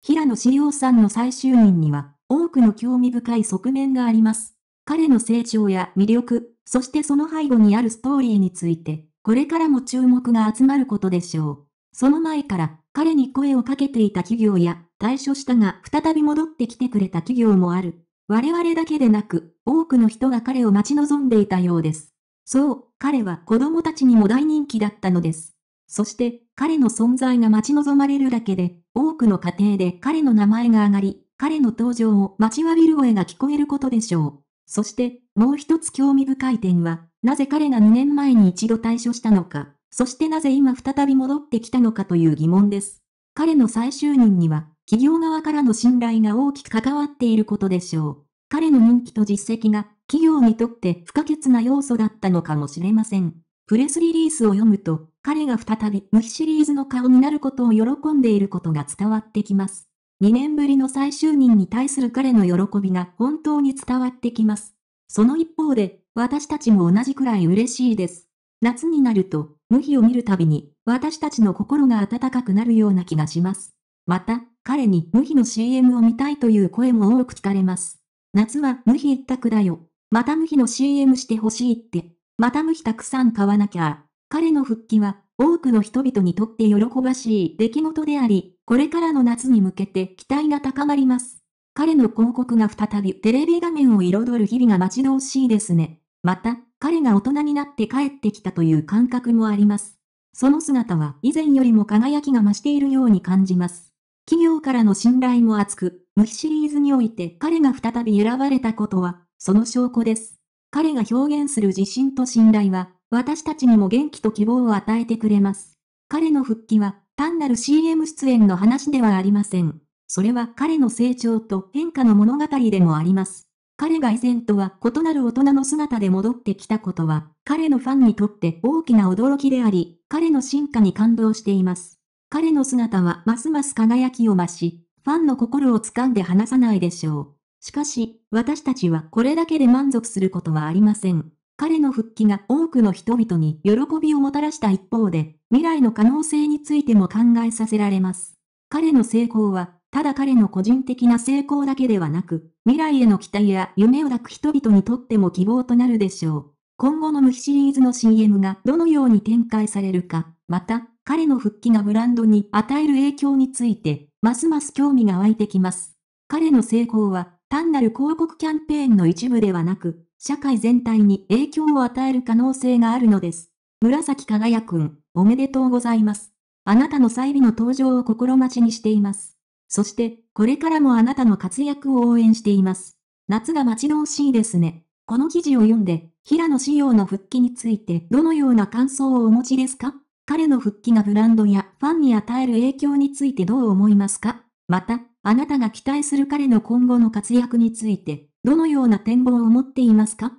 平野紫耀さんの最終人には、多くの興味深い側面があります。彼の成長や魅力、そしてその背後にあるストーリーについて、これからも注目が集まることでしょう。その前から、彼に声をかけていた企業や、退所したが再び戻ってきてくれた企業もある。我々だけでなく、多くの人が彼を待ち望んでいたようです。そう、彼は子供たちにも大人気だったのです。そして、彼の存在が待ち望まれるだけで、多くの家庭で彼の名前が上がり、彼の登場を待ちわびる声が聞こえることでしょう。そして、もう一つ興味深い点は、なぜ彼が2年前に一度退所したのか、そしてなぜ今再び戻ってきたのかという疑問です。彼の再就任には、企業側からの信頼が大きく関わっていることでしょう。彼の人気と実績が、企業にとって不可欠な要素だったのかもしれません。プレスリリースを読むと、彼が再び無比シリーズの顔になることを喜んでいることが伝わってきます。2年ぶりの再就任に対する彼の喜びが本当に伝わってきます。その一方で、私たちも同じくらい嬉しいです。夏になると、無比を見るたびに、私たちの心が温かくなるような気がします。また、彼に無比の CM を見たいという声も多く聞かれます。夏は無比一択だよ。また無比の CM してほしいって。また無比たくさん買わなきゃ。彼の復帰は、多くの人々にとって喜ばしい出来事であり、これからの夏に向けて期待が高まります。彼の広告が再びテレビ画面を彩る日々が待ち遠しいですね。また、彼が大人になって帰ってきたという感覚もあります。その姿は以前よりも輝きが増しているように感じます。企業からの信頼も厚く、無比シリーズにおいて彼が再び選ばれたことは、その証拠です。彼が表現する自信と信頼は、私たちにも元気と希望を与えてくれます。彼の復帰は、単なる CM 出演の話ではありません。それは彼の成長と変化の物語でもあります。彼が以前とは異なる大人の姿で戻ってきたことは、彼のファンにとって大きな驚きであり、彼の進化に感動しています。彼の姿はますます輝きを増し、ファンの心を掴んで離さないでしょう。しかし、私たちはこれだけで満足することはありません。彼の復帰が多くの人々に喜びをもたらした一方で、未来の可能性についても考えさせられます。彼の成功は、ただ彼の個人的な成功だけではなく、未来への期待や夢を抱く人々にとっても希望となるでしょう。今後の無比シリーズの CM がどのように展開されるか、また、彼の復帰がブランドに与える影響について、ますます興味が湧いてきます。彼の成功は、単なる広告キャンペーンの一部ではなく、社会全体に影響を与える可能性があるのです。紫輝くん、おめでとうございます。あなたの再美の登場を心待ちにしています。そして、これからもあなたの活躍を応援しています。夏が待ち遠しいですね。この記事を読んで、平野紫耀の復帰についてどのような感想をお持ちですか彼の復帰がブランドやファンに与える影響についてどう思いますかまた、あなたが期待する彼の今後の活躍について、どのような展望を持っていますか